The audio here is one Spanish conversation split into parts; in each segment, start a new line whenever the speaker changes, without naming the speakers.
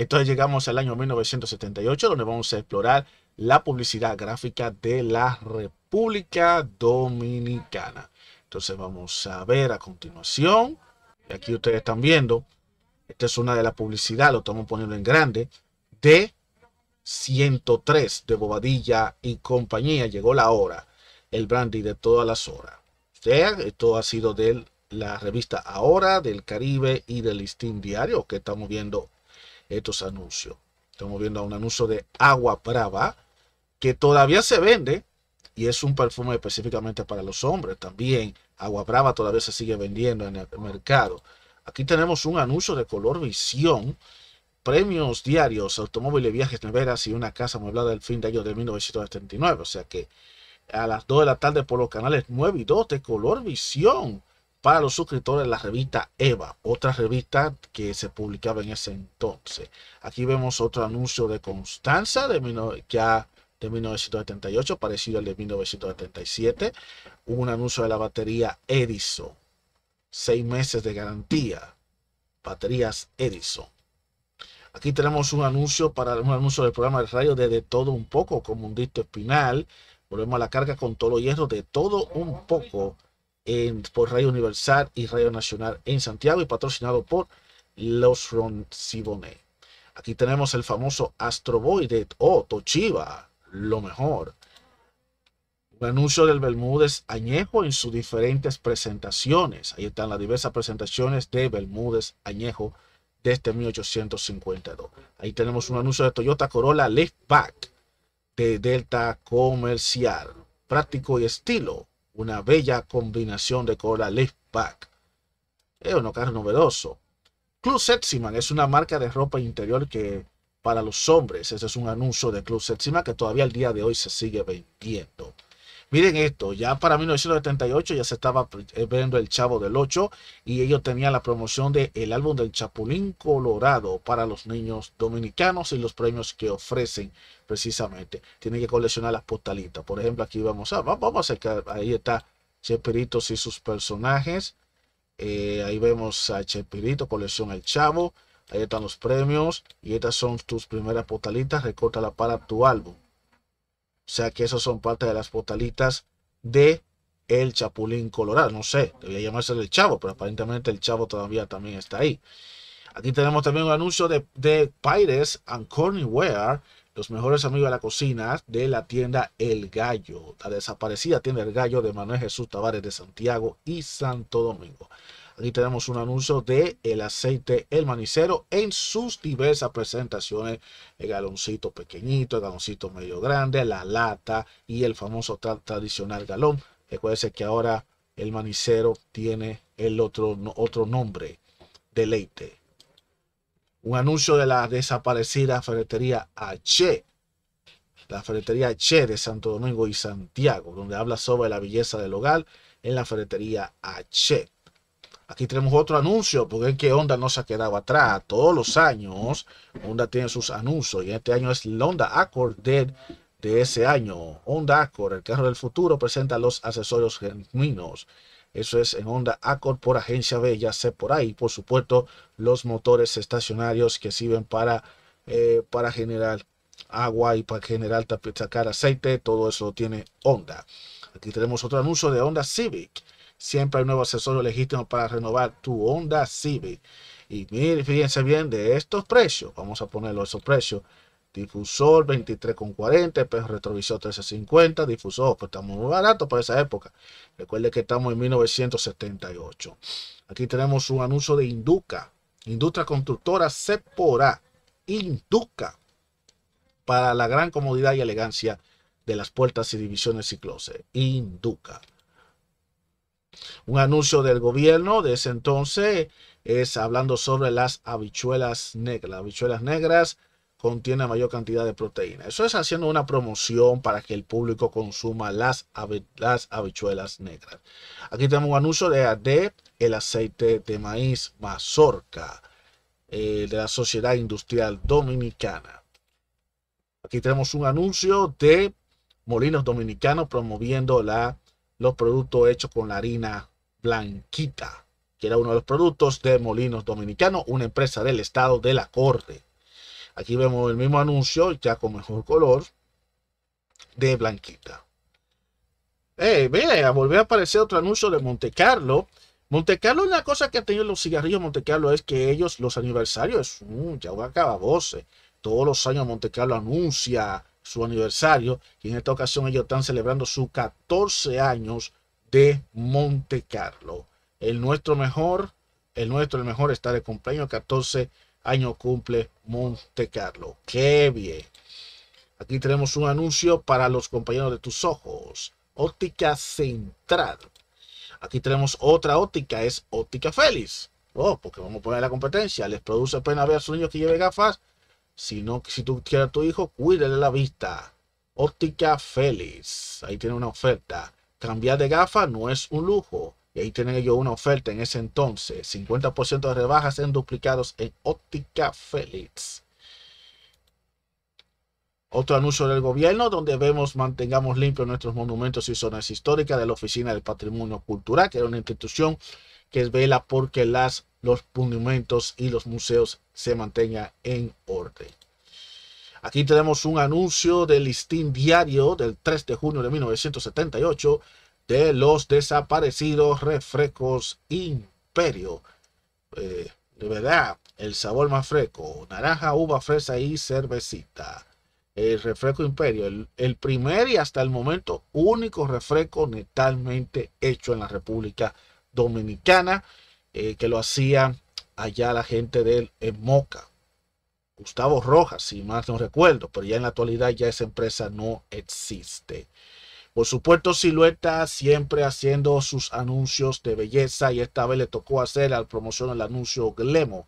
Entonces llegamos al año 1978, donde vamos a explorar la publicidad gráfica de la República Dominicana. Entonces vamos a ver a continuación, aquí ustedes están viendo, esta es una de las publicidades, lo estamos poniendo en grande, de 103 de Bobadilla y compañía. Llegó la hora, el brandy de todas las horas. esto ha sido de la revista Ahora, del Caribe y del Listín Diario que estamos viendo estos anuncios. Estamos viendo un anuncio de agua brava que todavía se vende y es un perfume específicamente para los hombres también. Agua brava todavía se sigue vendiendo en el mercado. Aquí tenemos un anuncio de color visión, premios diarios, automóviles, viajes, neveras y una casa amueblada del fin de año de 1979. O sea que a las 2 de la tarde por los canales 9 y 2 de color visión para los suscriptores la revista Eva, otra revista que se publicaba en ese entonces. Aquí vemos otro anuncio de Constanza de ya de 1978, parecido al de 1977. Un anuncio de la batería Edison. Seis meses de garantía. Baterías Edison. Aquí tenemos un anuncio para un anuncio del programa de radio de, de todo un poco, como un dito espinal. Volvemos a la carga con todo hierro de todo un poco por Radio Universal y Radio Nacional en Santiago y patrocinado por Los Roncibone. Aquí tenemos el famoso Astroboide de oh, lo mejor. Un anuncio del Bermúdez Añejo en sus diferentes presentaciones. Ahí están las diversas presentaciones de Bermúdez Añejo desde 1852. Ahí tenemos un anuncio de Toyota Corolla Liftback de Delta Comercial. Práctico y estilo una bella combinación de lift back. Es un carro novedoso. Club Setsiman es una marca de ropa interior que para los hombres, ese es un anuncio de Club Setsiman que todavía al día de hoy se sigue vendiendo. Miren esto, ya para 1978 ya se estaba eh, viendo El Chavo del 8 y ellos tenían la promoción de álbum del Chapulín Colorado para los niños dominicanos y los premios que ofrecen precisamente. Tienen que coleccionar las postalitas. Por ejemplo, aquí vamos a, vamos a ahí está Chepirito y sus personajes. Eh, ahí vemos a Chepirito, colección El Chavo. Ahí están los premios y estas son tus primeras postalitas. Recórtala para tu álbum. O sea que esas son parte de las potalitas de el Chapulín Colorado. No sé, debía llamarse el Chavo, pero aparentemente el Chavo todavía también está ahí. Aquí tenemos también un anuncio de, de Pires and Ware, los mejores amigos de la cocina de la tienda El Gallo, la desaparecida tienda El Gallo de Manuel Jesús Tavares de Santiago y Santo Domingo. Aquí tenemos un anuncio de el aceite El Manicero en sus diversas presentaciones. El galoncito pequeñito, el galoncito medio grande, la lata y el famoso tradicional galón. Recuerden que ahora el manicero tiene el otro, otro nombre, deleite. Un anuncio de la desaparecida ferretería H la ferretería H de Santo Domingo y Santiago, donde habla sobre la belleza del hogar en la ferretería H. Aquí tenemos otro anuncio, porque es que Honda no se ha quedado atrás. Todos los años Honda tiene sus anuncios y este año es el Honda Accord de, de ese año. Honda Accord, el carro del futuro, presenta los accesorios genuinos. Eso es en Honda Accord por Agencia B, ya sé por ahí. Por supuesto, los motores estacionarios que sirven para, eh, para generar agua y para generar sacar aceite, todo eso tiene Honda. Aquí tenemos otro anuncio de Honda Civic. Siempre hay nuevo asesor legítimo para renovar tu Honda Civic. Y miren, fíjense bien de estos precios. Vamos a ponerlo esos precios. Difusor 23,40, peso retrovisor 13,50, difusor, pues estamos muy barato para esa época. Recuerde que estamos en 1978. Aquí tenemos un anuncio de Induca, Industria Constructora Sepora, Induca, para la gran comodidad y elegancia de las puertas y divisiones y Induca. Un anuncio del gobierno de ese entonces es hablando sobre las habichuelas negras. Las habichuelas negras contienen mayor cantidad de proteína. Eso es haciendo una promoción para que el público consuma las, habichuelas negras. Aquí tenemos un anuncio de AD, el aceite de maíz mazorca eh, de la Sociedad Industrial Dominicana. Aquí tenemos un anuncio de Molinos Dominicanos promoviendo la los productos hechos con la harina blanquita, que era uno de los productos de Molinos Dominicanos, una empresa del estado de la corte. Aquí vemos el mismo anuncio, ya con mejor color, de blanquita. Eh, vea, volvió a aparecer otro anuncio de Monte Carlo. Monte Carlo, una cosa que han tenido los cigarrillos Monte Carlo es que ellos, los aniversarios, ya va a acabar Todos los años Monte Carlo anuncia su aniversario y en esta ocasión ellos están celebrando sus 14 años de Monte Carlo. El nuestro mejor, el nuestro el mejor está de cumpleaños, 14 años cumple Monte Carlo. ¡Qué bien! Aquí tenemos un anuncio para los compañeros de tus ojos. Óptica Central. Aquí tenemos otra óptica, es Óptica feliz, Oh, porque vamos a poner la competencia. Les produce pena ver a su niño que lleve gafas si, si tú quieres a tu hijo, cuídale la vista. Óptica Félix. Ahí tiene una oferta. Cambiar de gafa no es un lujo. Y ahí tienen ellos una oferta en ese entonces. 50% de rebajas en duplicados en Óptica Félix. Otro anuncio del gobierno donde vemos mantengamos limpios nuestros monumentos y zonas históricas de la Oficina del Patrimonio Cultural, que era una institución que vela porque las, los monumentos y los museos se mantengan en orden. Aquí tenemos un anuncio del listín diario del 3 de junio de 1978 de los desaparecidos refrescos Imperio. Eh, de verdad, el sabor más fresco, naranja, uva, fresa y cervecita. El refresco Imperio, el, primer y hasta el momento único refresco netamente hecho en la República Dominicana, eh, que lo hacía allá la gente del Moca. Gustavo Rojas, si más no recuerdo, pero ya en la actualidad ya esa empresa no existe. Por supuesto, Silueta siempre haciendo sus anuncios de belleza y esta vez le tocó hacer al promoción el anuncio Glemo.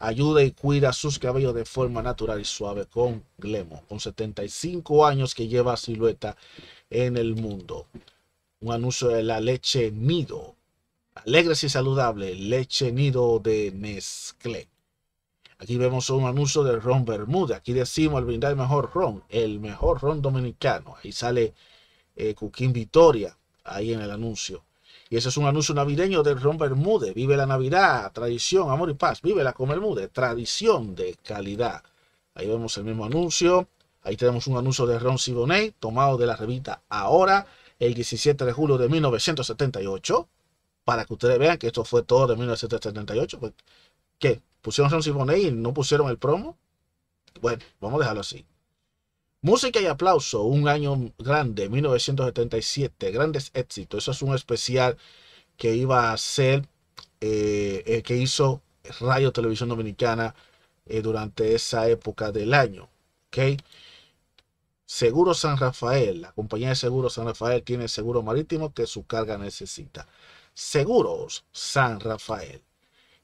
Ayuda y cuida sus cabellos de forma natural y suave con Glemo, con 75 años que lleva Silueta en el mundo. Un anuncio de la leche Nido, Alegres y saludable, leche nido de Nesquik. Aquí vemos un anuncio del ron Bermude. Aquí decimos el brindar el mejor ron, el mejor ron dominicano. Ahí sale eh, Cuquín Victoria, ahí en el anuncio. Y ese es un anuncio navideño del ron Bermude. Vive la Navidad, tradición, amor y paz. Vive la con Bermude, tradición de calidad. Ahí vemos el mismo anuncio. Ahí tenemos un anuncio de Ron Siboney, tomado de la revista Ahora, el 17 de julio de 1978 para que ustedes vean que esto fue todo de 1978. Pues, ¿Qué? ¿Pusieron Ron simone y no pusieron el promo? Bueno, vamos a dejarlo así. Música y aplauso, un año grande, 1977, grandes éxitos. Eso es un especial que iba a ser, eh, que hizo Radio Televisión Dominicana eh, durante esa época del año. ¿Ok? Seguro San Rafael, la compañía de seguro San Rafael tiene seguro marítimo que su carga necesita. Seguros San Rafael.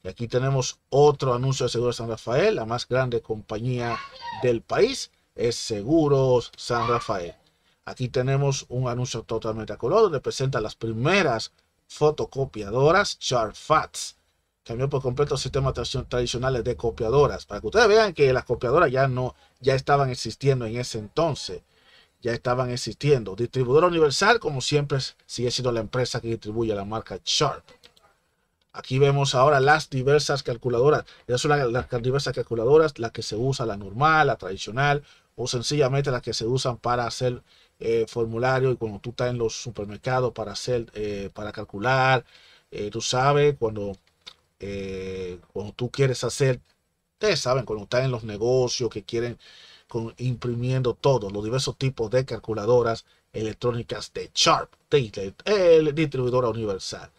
Y aquí tenemos otro anuncio de Seguros San Rafael, la más grande compañía del país es Seguros San Rafael. Aquí tenemos un anuncio totalmente a color donde presenta las primeras fotocopiadoras Charfats. Cambió por completo los sistemas tradicionales de copiadoras. Para que ustedes vean que las copiadoras ya no ya estaban existiendo en ese entonces ya estaban existiendo. Distribuidora Universal, como siempre, sigue siendo la empresa que distribuye la marca Sharp. Aquí vemos ahora las diversas calculadoras. Esas son las, diversas calculadoras, las que se usa, la normal, la tradicional, o sencillamente las que se usan para hacer eh, formularios y cuando tú estás en los supermercados para hacer, eh, para calcular, eh, tú sabes, cuando, cuando tú quieres hacer, ustedes saben, cuando estás en los negocios que quieren imprimiendo todos los diversos tipos de calculadoras electrónicas de Sharp, de, el distribuidor universal.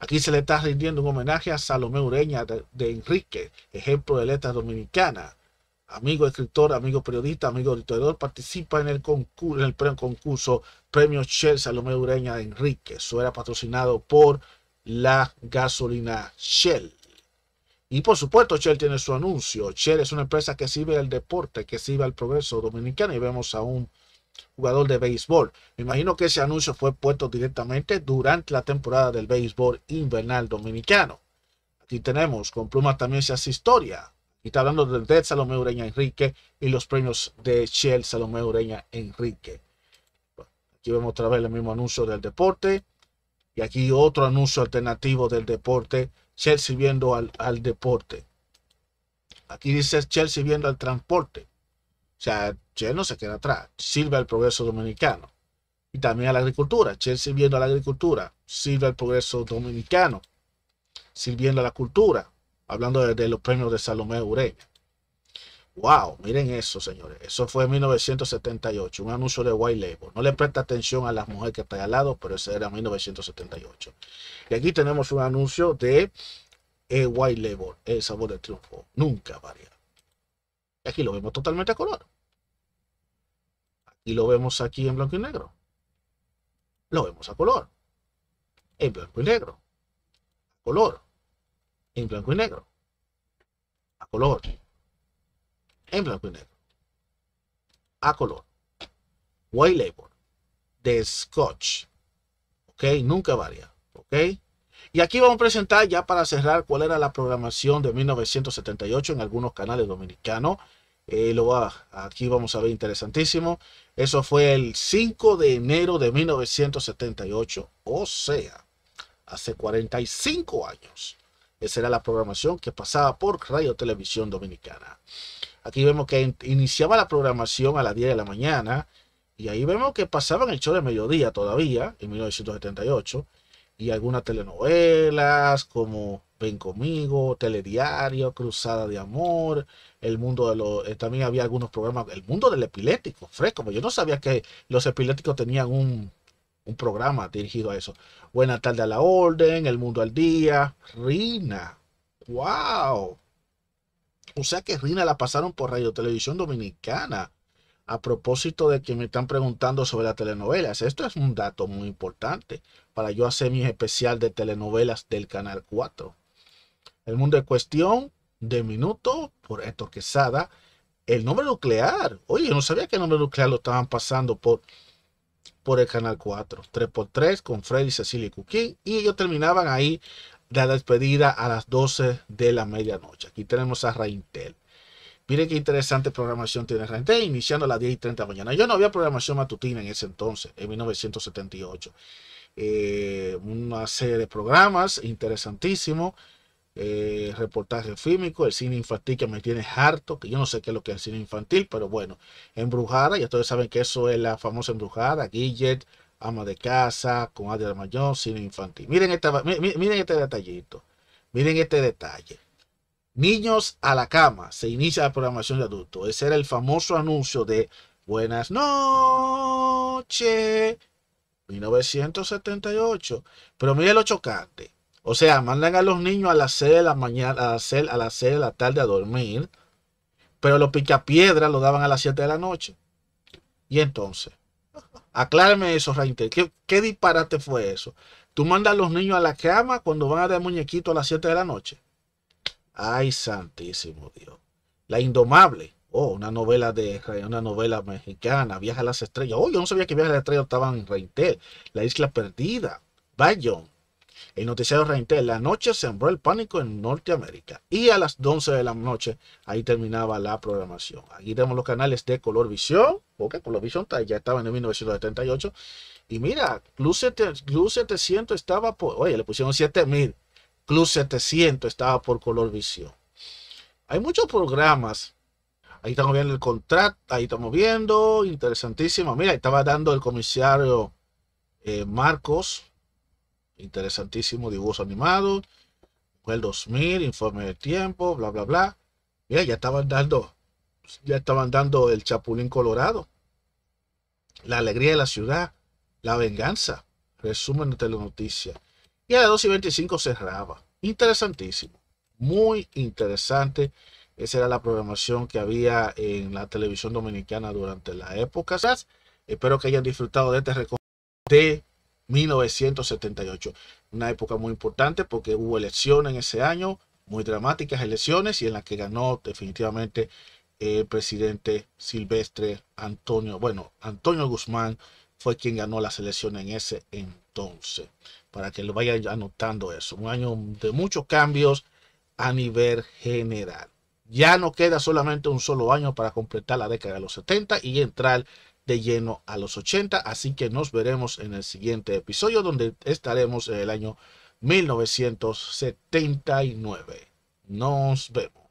Aquí se le está rindiendo un homenaje a Salomé Ureña de, Enrique, ejemplo de letras dominicana. Amigo escritor, amigo periodista, amigo editor participa en el, concurso, en el premio Premio Shell Salomé Ureña de Enrique. Eso era patrocinado por la gasolina Shell. Y por supuesto, Shell tiene su anuncio. Shell es una empresa que sirve al deporte, que sirve al progreso dominicano y vemos a un jugador de béisbol. Me imagino que ese anuncio fue puesto directamente durante la temporada del béisbol invernal dominicano. Aquí tenemos, con plumas también se hace historia. Y está hablando del de Salomé Ureña Enrique y los premios de Shell Salomé Ureña Enrique. aquí vemos otra vez el mismo anuncio del deporte. Y aquí otro anuncio alternativo del deporte, Chelsea viendo al, deporte. Aquí dice Chelsea viendo al transporte. O sea, Chelsea no se queda atrás, sirve al progreso dominicano. Y también a la agricultura, Chelsea viendo a la agricultura, sirve al progreso dominicano, sirviendo a la cultura, hablando de los premios de Salomé Ureña. Wow, miren eso, señores. Eso fue en 1978, un anuncio de White Label. No le presta atención a las mujeres que están al lado, pero ese era 1978. Y aquí tenemos un anuncio de eh, White Label, el sabor del triunfo. Nunca varía. Y aquí lo vemos totalmente a color. Aquí lo vemos aquí en blanco y negro. Lo vemos a color. En blanco y negro. A color. En blanco y negro. A color en blanco y negro. A color. White label. De Scotch. Ok, nunca varía. Ok. Y aquí vamos a presentar ya para cerrar cuál era la programación de 1978 en algunos canales dominicanos. Eh, lo va, aquí vamos a ver interesantísimo. Eso fue el 5 de enero de 1978. O sea, hace 45 años. Esa era la programación que pasaba por Radio Televisión Dominicana. Aquí vemos que iniciaba la programación a las 10 de la mañana y ahí vemos que pasaban el show de mediodía todavía, en 1978, y algunas telenovelas como Ven conmigo, Telediario, Cruzada de Amor, El Mundo de los... Eh, también había algunos programas, El Mundo del Epiléptico, fresco, pues yo no sabía que los epilépticos tenían un, un programa dirigido a eso. Buena tarde a la orden, El Mundo al Día, Rina, wow, o sea que Rina la pasaron por Radio Televisión Dominicana. A propósito de que me están preguntando sobre las telenovelas, esto es un dato muy importante para yo hacer mi especial de telenovelas del Canal 4. El mundo de cuestión, de minuto, por Héctor Quesada. El nombre nuclear. Oye, yo no sabía que el nombre nuclear lo estaban pasando por, por el Canal 4. 3x3 con Freddy, Cecilia y Cuquín. Y ellos terminaban ahí la despedida a las 12 de la medianoche. Aquí tenemos a Raintel. Miren qué interesante programación tiene Raintel, iniciando a las 10 y 30 de la mañana. Yo no había programación matutina en ese entonces, en 1978. Eh, una serie de programas interesantísimos. Eh, reportaje fílmico, el cine infantil que me tiene harto, que yo no sé qué es lo que es el cine infantil, pero bueno, embrujada, ya todos saben que eso es la famosa embrujada, Gidget, ama de casa, con Adriana Mayón, cine infantil. Miren, miren este detallito. Miren este detalle. Niños a la cama, se inicia la programación de adultos. Ese era el famoso anuncio de Buenas noches, 1978. Pero miren lo chocante. O sea, mandan a los niños a las 6 de la mañana, a las a las 6 de la tarde a dormir, pero los picapiedras lo daban a las 7 de la noche. Y entonces, Aclárame eso, Rainter. ¿Qué, disparate fue eso? ¿Tú mandas a los niños a la cama cuando van a dar muñequito a las 7 de la noche? Ay, santísimo Dios. La Indomable. Oh, una novela de una novela mexicana, Viaja a las Estrellas. Oh, yo no sabía que Viaja a las Estrellas estaban en Reintel. La Isla Perdida. Bayon. El noticiero reinté. La noche sembró el pánico en Norteamérica. Y a las 11 de la noche, ahí terminaba la programación. Aquí tenemos los canales de color visión porque Visión ya estaba en 1978. Y mira, Club, 700 estaba por. Oye, le pusieron 7000. Club 700 estaba por color visión Hay muchos programas Ahí estamos viendo el contrato, ahí estamos viendo, interesantísimo. Mira, estaba dando el comisario eh, Marcos Interesantísimo dibujo animado. Fue el 2000, informe de tiempo, bla, bla, bla. Mira, ya estaban dando, ya estaban dando el Chapulín Colorado. La alegría de la ciudad, la venganza. Resumen de telenoticias Y a las 2 y 25 cerraba. Interesantísimo. Muy interesante. Esa era la programación que había en la televisión dominicana durante la época. Espero que hayan disfrutado de este recorrido 1978. Una época muy importante porque hubo elecciones en ese año, muy dramáticas elecciones y en las que ganó definitivamente eh, el presidente silvestre Antonio, bueno, Antonio Guzmán fue quien ganó las elecciones en ese entonces, para que lo vayan anotando eso. Un año de muchos cambios a nivel general. Ya no queda solamente un solo año para completar la década de los 70 y entrar de lleno a los 80. Así que nos veremos en el siguiente episodio donde estaremos en el año 1979. Nos vemos.